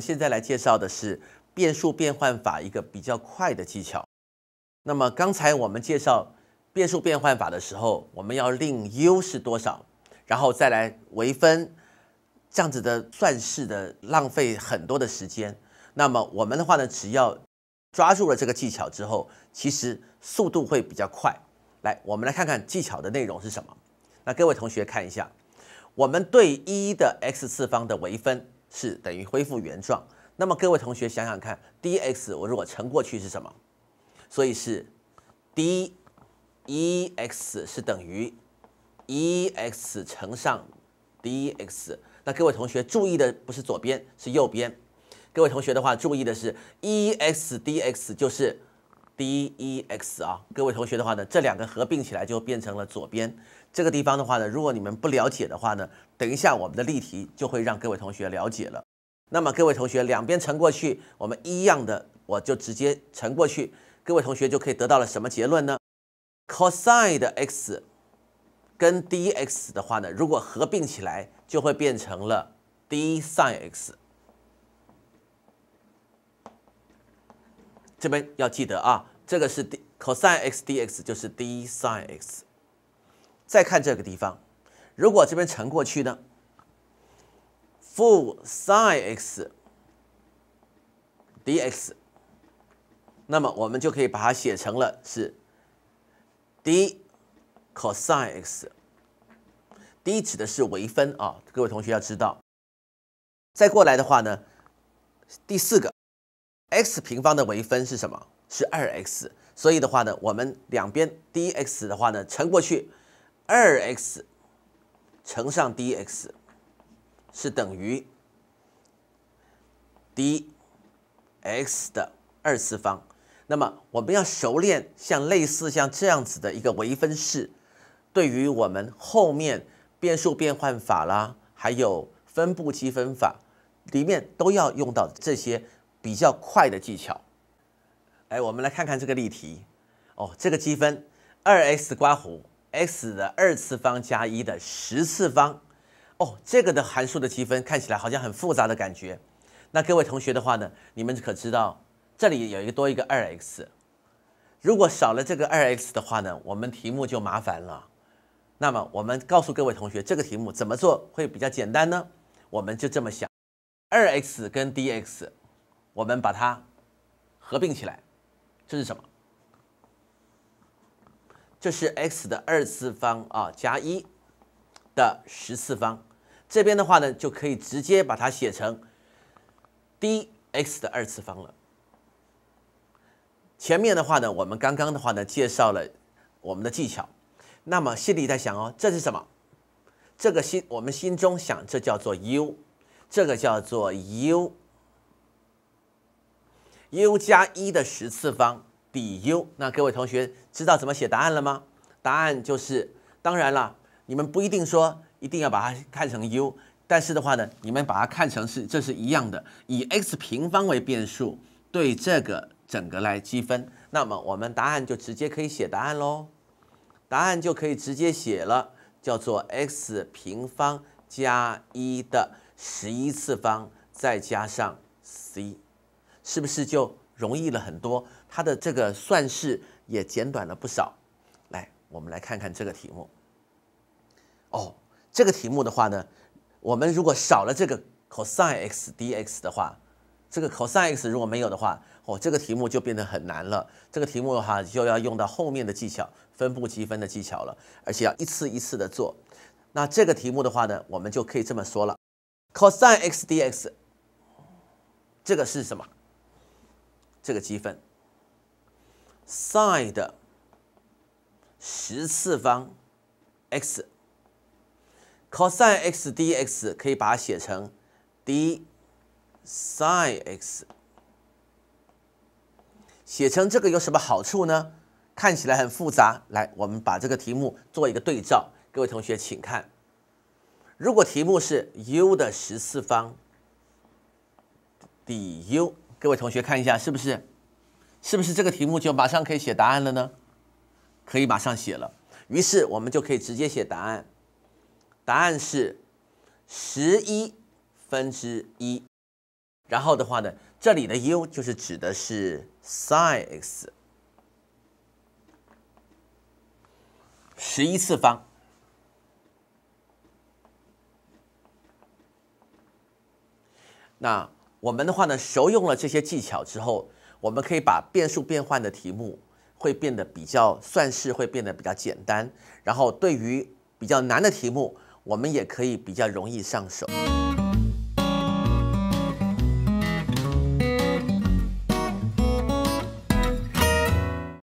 现在来介绍的是变数变换法一个比较快的技巧。那么刚才我们介绍变数变换法的时候，我们要令 u 是多少，然后再来微分，这样子的算式的浪费很多的时间。那么我们的话呢，只要抓住了这个技巧之后，其实速度会比较快。来，我们来看看技巧的内容是什么。那各位同学看一下，我们对一的 x 次方的微分。是等于恢复原状。那么各位同学想想看，d x 我如果乘过去是什么？所以是 d e x 是等于 e x 乘上 d x。那各位同学注意的不是左边，是右边。各位同学的话，注意的是 e x d x 就是。d e x 啊，各位同学的话呢，这两个合并起来就变成了左边这个地方的话呢，如果你们不了解的话呢，等一下我们的例题就会让各位同学了解了。那么各位同学两边乘过去，我们一样的，我就直接乘过去，各位同学就可以得到了什么结论呢？cosine x 跟 d x 的话呢，如果合并起来就会变成了 d sine x。这边要记得啊，这个是 c o s x dx 就是 d s i n x。再看这个地方，如果这边乘过去呢，负 sin x dx，那么我们就可以把它写成了是 d c o s x。d 指的是微分啊，各位同学要知道。再过来的话呢，第四个。x 平方的微分是什么？是二 x。所以的话呢，我们两边 dx 的话呢，乘过去，二 x 乘上 dx 是等于 dx 的二次方。那么我们要熟练像类似像这样子的一个微分式，对于我们后面变数变换法啦，还有分布积分法里面都要用到这些。比较快的技巧，哎，我们来看看这个例题哦。这个积分二 x 刮弧 x 的二次方加一的十次方哦，这个的函数的积分看起来好像很复杂的感觉。那各位同学的话呢，你们可知道这里有一个多一个二 x？如果少了这个二 x 的话呢，我们题目就麻烦了。那么我们告诉各位同学，这个题目怎么做会比较简单呢？我们就这么想，二 x 跟 dx。我们把它合并起来，这是什么？这是 x 的二次方啊加一的十次方。这边的话呢，就可以直接把它写成 dx 的二次方了。前面的话呢，我们刚刚的话呢，介绍了我们的技巧。那么心里在想哦，这是什么？这个心我们心中想，这叫做 u，这个叫做 u。u 加一的十次方比 u，那各位同学知道怎么写答案了吗？答案就是，当然了，你们不一定说一定要把它看成 u，但是的话呢，你们把它看成是这是一样的，以 x 平方为变数，对这个整个来积分，那么我们答案就直接可以写答案喽，答案就可以直接写了，叫做 x 平方加一的十一次方再加上 c。是不是就容易了很多？它的这个算式也简短了不少。来，我们来看看这个题目。哦，这个题目的话呢，我们如果少了这个 cosine x dx 的话，这个 cosine x 如果没有的话，哦，这个题目就变得很难了。这个题目的话就要用到后面的技巧，分布积分的技巧了，而且要一次一次的做。那这个题目的话呢，我们就可以这么说了：cosine x dx，这个是什么？这个积分，sin 的十次方 x c o s x dx 可以把它写成 d s i n x。写成这个有什么好处呢？看起来很复杂。来，我们把这个题目做一个对照。各位同学，请看，如果题目是 u 的十次方，d u。各位同学看一下，是不是，是不是这个题目就马上可以写答案了呢？可以马上写了。于是我们就可以直接写答案，答案是十一分之一。然后的话呢，这里的 u 就是指的是 sinx 十一次方。那。我们的话呢，熟用了这些技巧之后，我们可以把变数变换的题目会变得比较算式会变得比较简单，然后对于比较难的题目，我们也可以比较容易上手。